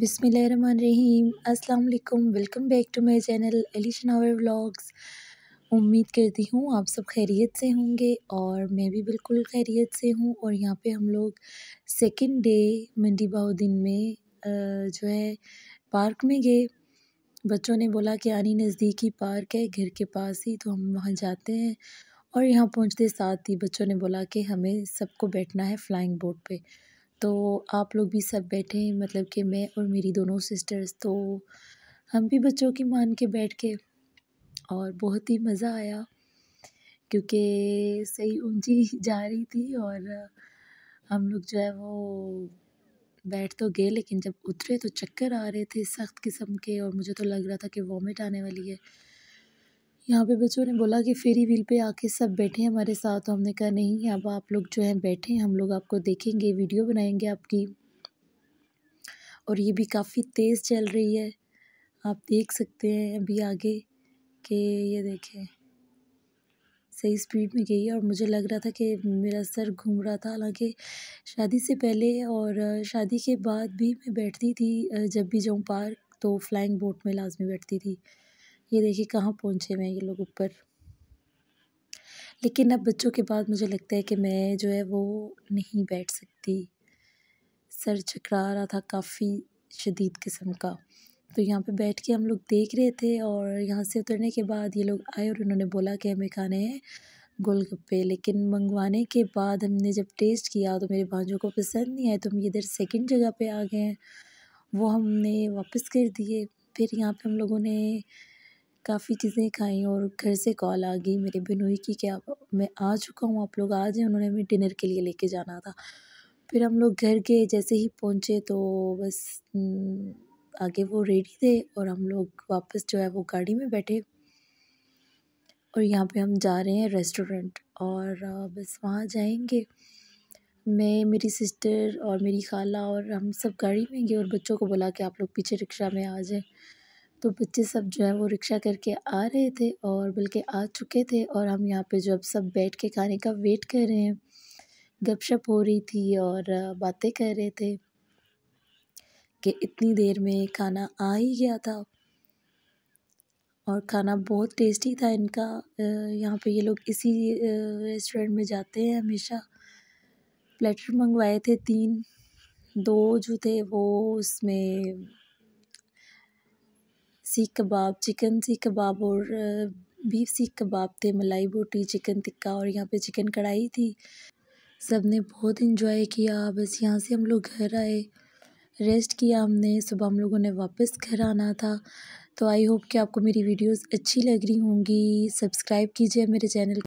बिसमीम अस्सलाम welcome back to my channel एलिशन आवर व्लॉग्स उम्मीद करती हूँ आप सब खैरियत से होंगे और मैं भी बिल्कुल खैरियत से हूँ और यहाँ पे हम लोग सेकेंड डे मंडी दिन में जो है पार्क में गए बच्चों ने बोला कि आनी नज़दीकी पार्क है घर के पास ही तो हम वहाँ जाते हैं और यहाँ पहुँचते साथ ही बच्चों ने बोला कि हमें सबको बैठना है फ्लाइंग बोट पर तो आप लोग भी सब बैठे मतलब कि मैं और मेरी दोनों सिस्टर्स तो हम भी बच्चों की मान के बैठ के और बहुत ही मज़ा आया क्योंकि सही ऊंची जा रही थी और हम लोग जो है वो बैठ तो गए लेकिन जब उतरे तो चक्कर आ रहे थे सख्त किस्म के और मुझे तो लग रहा था कि वॉमिट आने वाली है यहाँ पे बच्चों ने बोला कि फेरी व्हील पे आके सब बैठे हमारे साथ तो हमने कहा नहीं अब आप लोग जो हैं बैठे हम लोग आपको देखेंगे वीडियो बनाएंगे आपकी और ये भी काफ़ी तेज़ चल रही है आप देख सकते हैं अभी आगे कि ये देखें सही स्पीड में गई और मुझे लग रहा था कि मेरा सर घूम रहा था हालांकि शादी से पहले और शादी के बाद भी मैं बैठती थी जब भी जाऊँ पार्क तो फ्लाइंग बोट में लाजमी बैठती थी ये देखिए कहाँ पहुँचे हुए हैं ये लोग ऊपर लेकिन अब बच्चों के बाद मुझे लगता है कि मैं जो है वो नहीं बैठ सकती सर चकरा रहा था काफ़ी शदीद किस्म का तो यहाँ पे बैठ के हम लोग देख रहे थे और यहाँ से उतरने के बाद ये लोग आए और उन्होंने बोला कि हमें खाने हैं गोलगप्पे लेकिन मंगवाने के बाद हमने जब टेस्ट किया तो मेरे भाजों को पसंद नहीं आए तो हम इधर सेकंड जगह पे आ गए हैं वो हमने वापस कर दिए फिर यहाँ पे हम लोगों ने काफ़ी चीज़ें खाई और घर से कॉल आ गई मेरे बिनोई की कि आप मैं आ चुका हूँ आप लोग आ जाएँ उन्होंने हमें डिनर के लिए लेके जाना था फिर हम लोग घर गए जैसे ही पहुँचे तो बस हम्म, आगे वो रेडी थे और हम लोग वापस जो है वो गाड़ी में बैठे और यहाँ पे हम जा रहे हैं रेस्टोरेंट और बस वहाँ जाएंगे मैं मेरी सिस्टर और मेरी खाला और हम सब गाड़ी में गए और बच्चों को बुला के आप लोग पीछे रिक्शा में आ जाएँ तो बच्चे सब जो है वो रिक्शा करके आ रहे थे और बल्कि आ चुके थे और हम यहाँ पे जो अब सब बैठ के खाने का वेट कर रहे हैं गपशप हो रही थी और बातें कर रहे थे कि इतनी देर में खाना आ ही गया था और खाना बहुत टेस्टी था इनका यहाँ पे ये लोग इसी रेस्टोरेंट में जाते हैं हमेशा प्लेटर मंगवाए थे तीन दो जो थे वो उसमें सीख कबाब चिकन सीख कबाब और बीफ सीख कबाब थे मलाई बोटी चिकन टिक्का और यहाँ पे चिकन कढ़ाई थी सब ने बहुत इन्जॉय किया बस यहाँ से हम लोग घर आए रेस्ट किया हमने सुबह हम लोगों ने वापस घर आना था तो आई होप कि आपको मेरी वीडियोस अच्छी लग रही होंगी सब्सक्राइब कीजिए मेरे चैनल